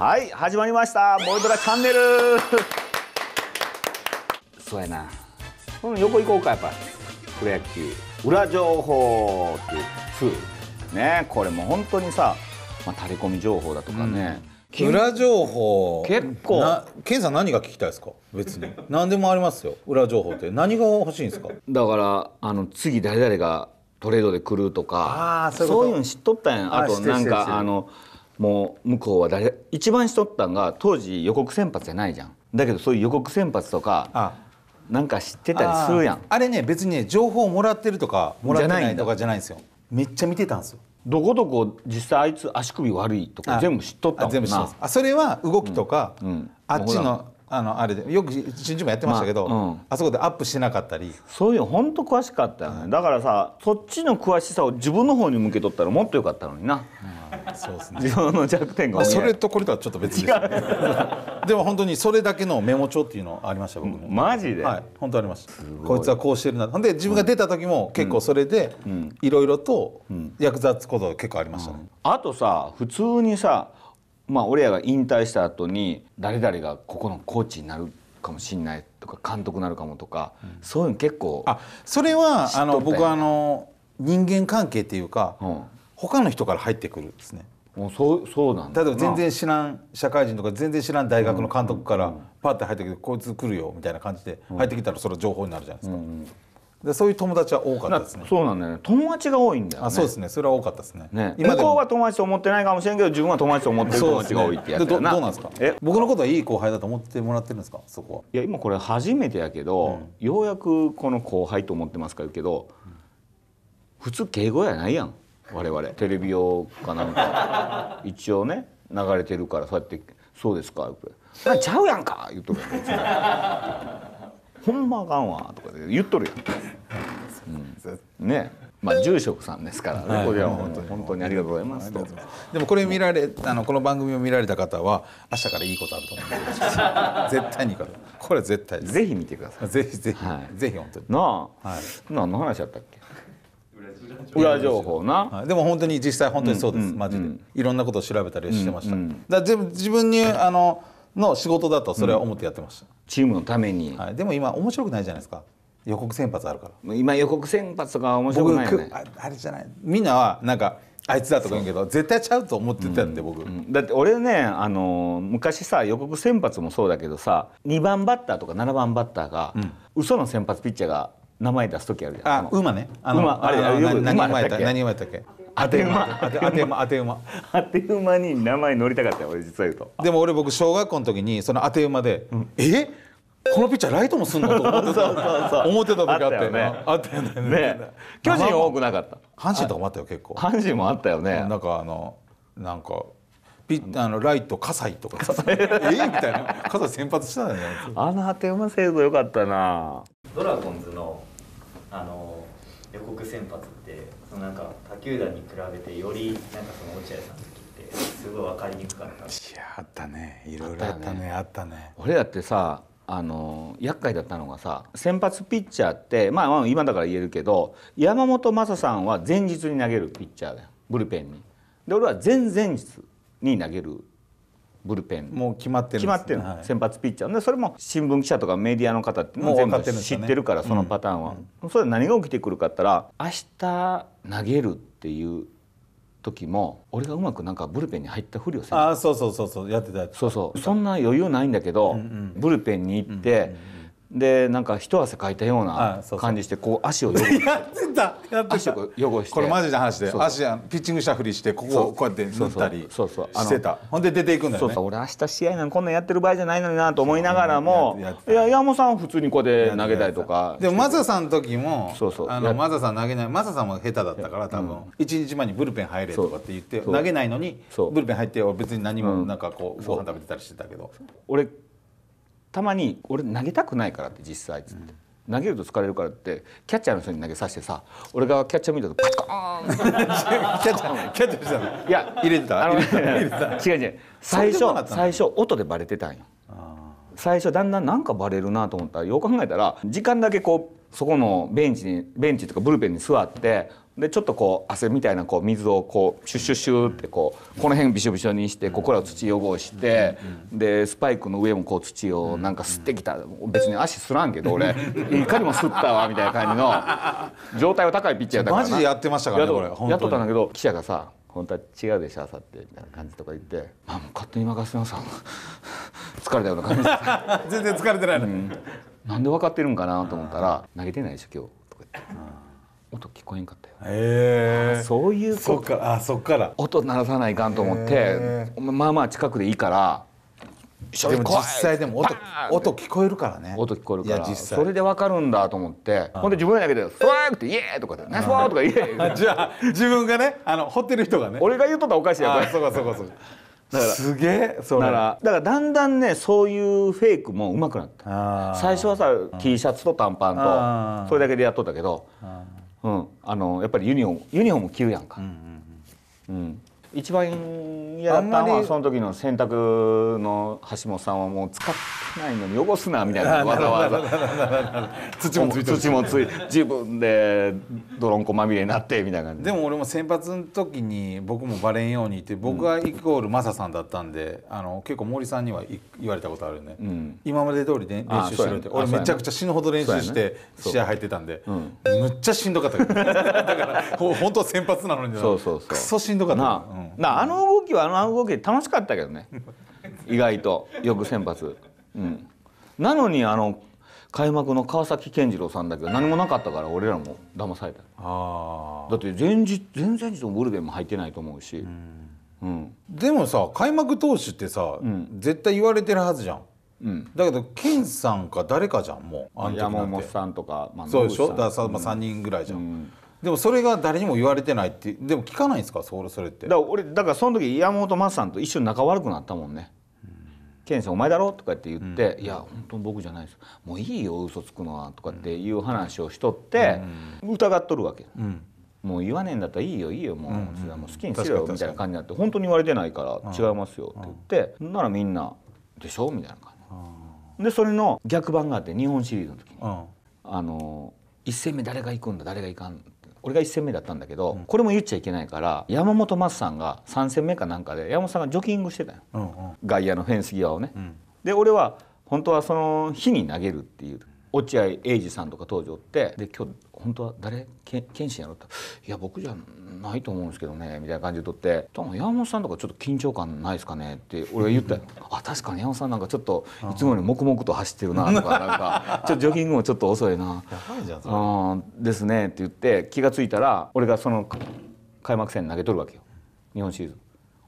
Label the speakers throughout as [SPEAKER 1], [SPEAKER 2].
[SPEAKER 1] はい始まりました「ボイドラチャンネル」そうやなこの横行こうかやっぱり。プロ野球裏情報っていうねこれも本当にさ、まあ、タレコミ情報だとかね、うん、裏情報結構なケンさん何が聞きたいですか別に何でもありますよ裏情報って何が欲しいんですかだからあの次誰々がトレードで来るとかあそういうの知っとったんやあとなんかあの。もう向こうは誰一番しとったんが当時予告先発じゃないじゃんだけどそういう予告先発とかなんか知ってたりするやんあれね別にね情報をもらってるとかもらってないとかじゃないんですよめっちゃ見てたんですよどこどこ実際あいつ足首悪いとか全部知っとったもんなあそれは動きとか、うんうん、あっちのあのあれでよく新宿もやってましたけど、まあうん、あそこでアップしてなかったりそういうほんと詳しかったよね、うん、だからさそっちの詳しさを自分の方に向けとったらもっとよかったのにな、うん、そうですね自分の弱点がそれとこれとはちょっと別です、ね、でも本当にそれだけのメモ帳っていうのありました僕もマジではい本当ありましたこいつはこうしてるなほんで自分が出た時も結構それでいろいろと役立つことが結構ありましたね、あとさ普通にさまあ俺らが引退した後に誰々がここのコーチになるかもしんないとか監督になるかもとか、うん、そういうの結構あそれはあの僕はあの人間関係っていうか、うん、他の人から入ってくるんですね。もうそうそうなん例えば全然知らん社会人とか全然知らん大学の監督からパッて入ってきて、こいつ来るよみたいな感じで入ってきたらそれは情報になるじゃないですか。うんうんでそういう友達は多かったですね。そうなんだよ、ね、友達が多いんだよ、ね、あ、そうですね。それは多かったですね。ね向こうは友達と思ってないかもしれんけど、自分は友達と思ってる友達が多いってやつだな、ねど。どうなんですか。え、僕のことはいい後輩だと思ってもらってるんですか。そこは。いや、今これ初めてやけど、うん、ようやくこの後輩と思ってますからけど、うん、普通敬語やないやん。我々テレビ用かなんか一応ね流れてるからそうやってそうですか。っちゃうやんか言っとるほんまあかんわ」とか言っとるやん。うん、ねまあ、住職さんですからね、はい、こちら本当に本当にありがとうございますでもこれ見られあのこの番組を見られた方は明日からいいことあると思うんで絶対にいいことこれ絶対ぜひ見てくださいぜひぜひ、はい、ぜひ本当になあ、はい、何の話やったっけ裏情報な、でも本当に実際本当にそうです、うんマジで、うん、いろんなことを調べたりしてました、うんうん、だ自分にあのの仕事だとそれは思ってやってました、チームのために、はい、でも今面白くないじゃないですか予告先発あるから今予告先発とか面白くないよねあれじゃないみんなはなんかあいつだとか言うけど絶対ちゃうと思ってたんで、僕、うん、だって俺ね、あのー、昔さ予告先発もそうだけどさ2番バッターとか7番バッターが、うん、嘘の先発ピッチャーが名前出す時あるじゃんあ馬ねあの馬あれあれ何何馬やったっけ当て馬当て馬当て馬当て馬に名前乗りたかったよ俺実は言うとでも俺僕小学校の時にその当て馬で、うん、えこのピッチャーライトもすんのと思ってた 思ってた時あったよねあったよね、ね、巨人多くなかった阪神とかもあったよ結構阪神もあったよねなんかあのなんかピあのライト葛西とかさ えみたいな葛西先発したんだよあの当て馬制度よかったなドラゴンズのあの予告先発ってなんか他球団に比べてよりなんかその落合さんの時ってすごい分かりにくかったいやあったねいろいろあったねあったね俺だってさあの厄介だったのがさ先発ピッチャーって、まあ、まあ今だから言えるけど山本昌さんは前日に投げるピッチャーだよブルペンに。で俺は前々日に投げるブルペンもう決まってる、ね、決まってる、先発ピッチャーでそれも新聞記者とかメディアの方ってもう全部知ってるからそのパターンは、うん、それ何が起きてくるかったら明日投げるっていう時も俺がうまくなんかブルペンに入ったふりをせあそうそうそうそうやってたそうそうそんな余裕ないんだけど、うんうん、ブルペンに行って、うんうんでなんか一汗かいたような感じしてこう足を汚して やってたやってた汚してこれマジな話で足ピッチングしたふりしてここをこうやって塗ったりしてたほんで出ていくんだよねそうそう俺明日試合なのこんなんやってる場合じゃないのになと思いながらもいや山本さん普通にこうで投げたりとかでもマザさんの時もあのマザさん投げないマザさんも下手だったから多分1日前にブルペン入れとかって言って投げないのにブルペン入って別に何もなんかこうご飯食べてたりしてたけど俺たまに俺投げたくないからって実際っつって、うん、投げると疲れるからってキャッチャーの人に投げさせてさ俺がキャッチャー見たとパチコーン キャッチャーキャッチャーしたのいや入れてた入れてた 違う違う最初最初音でバレてたんよ最初だんだんなんかバレるなと思ったらよう考えたら時間だけこうそこのベンチにベンチとかブルペンに座ってでちょっとこう汗みたいなこう水をこうシュッシュッシュってこうこの辺びしょびしょにしてここらを土汚してでスパイクの上もこう土をなんか吸ってきた別に足すらんけど俺いかにも吸ったわみたいな感じの状態は高いピッチャーだからマジでやってましたからねこれやっとったんだけど記者がさ本当は違うでしょあさってみたいな感じとか言って「あもう勝手に任せなさい」疲れたような感じ 全然疲れてないの、うん、なんで分かってるんかなと思ったら「投げてないでしょ今日」とか言って。音聞こえんかったよ、えー、そういうことそっかあそっから音鳴らさないかんと思って、えー、まあまあ近くでいいからでも実際でも音音聞こえるからね音聞こえるからそれで分かるんだと思ってほんで自分だけで「スワーって「イエー!」とかで「ナイスワー!」とか「イエー!」じゃあ自分がねあの掘ってる人がね俺が言うとったらおかしいやかそうかそうかそうかだからすげえそうだからだからだんだんねそういうフェイクもうまくなった最初はさ T シャツと短パンとそれだけでやっとったけどうん、あのやっぱりユニホームユニホーム着るやんか、うん、うんうん、一番嫌だったのはその時の洗濯の橋本さんはもう使ってないのに汚すなみたいなわざわざ 土もついて土もつい自分で泥んこまみれになってみたいな感じでも俺も先発の時に僕もバレんようにって僕はイコールマサさんだったんで、あの結構森さんには言われたことあるね、うん、今まで通りで練習しろって、俺めちゃくちゃ死ぬほど練習して試合入ってたんで、うん、むっちゃしんどかった だから本当は先発なのにそうそうそうクソしんどかったな、うんあの動きはあの動きで楽しかったけどね 意外とよく先発、うん、なのにあの開幕の川崎健次郎さんだけど何もなかったから俺らも騙されただって前日前々日のブルペンも入ってないと思うし、うんうん、でもさ開幕投手ってさ、うん、絶対言われてるはずじゃん、うん、だけど健さんか誰かじゃんもう山本さんとか、まあ、そうでしょうか3人ぐらいじゃんでもそれが誰にも言われてないってでも聞かないんですかそれそれってだから俺だからその時山本真さんと一緒に仲悪くなったもんね「ケンさんお前だろ?」とかって言って「うん、いや本当に僕じゃないですもういいよ嘘つくのは」とかっていう話をしとって、うん、疑っとるわけ、うん、もう言わねえんだったらいいよいいよもう,、もう好きにしろよみたいな感じになって本当に言われてないから違いますよって言って、ならみんな「でしょ?」みたいな感じ、でそれの逆版があって日本シリーズの時に、あの1戦目誰が行くんだ誰が行かん俺が1戦目だったんだけど、これも言っちゃいけないから山本桝さんが3戦目かなんかで山本さんがジョギングしてたよ、うんうん、外野のフェンス際をね。で俺は本当はその日に投げるっていう落合英二さんとか当時おって「で今日本当は誰け剣信やろ?」って「いや僕じゃないと思うんですけどね」みたいな感じで撮って「多分山本さんとかちょっと緊張感ないですかね?」って俺が言ったら「あ確かに山本さんなんかちょっといつもより黙々と走ってるな」とか「なんか ちょっとジョギングもちょっと遅いな」いですね」って言って気が付いたら俺がその開幕戦投げとるわけよ日本シリーズ。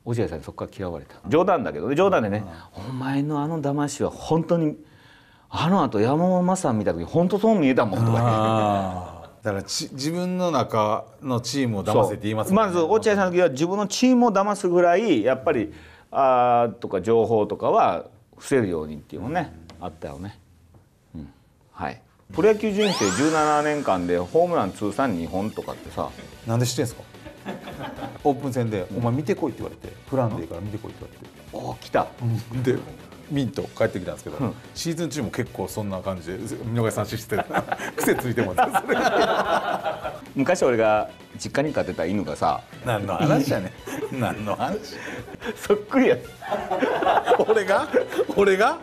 [SPEAKER 1] 落合さんにそこから嫌われた冗談だけどね冗談でね「お前のあの騙しは本当に」あのあと山本昌さん見た時本当そう見えたもんとかだからち自分の中のチームを騙せって言います、ね、まず落合さんの時は自分のチームを騙すぐらいやっぱりあとか情報とかは伏せるようにっていうのね、うん、あったよね、うん、はいプロ野球人生17年間でホームラン通算2本とかってさなんで知ってんすかオープン戦で「お前見てこい」って言われて「プランでーから見てこい」って言われて「おお来た」でミント帰ってきたんですけど、うん、シーズン中も結構そんな感じで見逃し三振して 癖ついてます 昔俺が実家に飼ってた犬がさ何の話やね何の話そっくりや 俺が俺が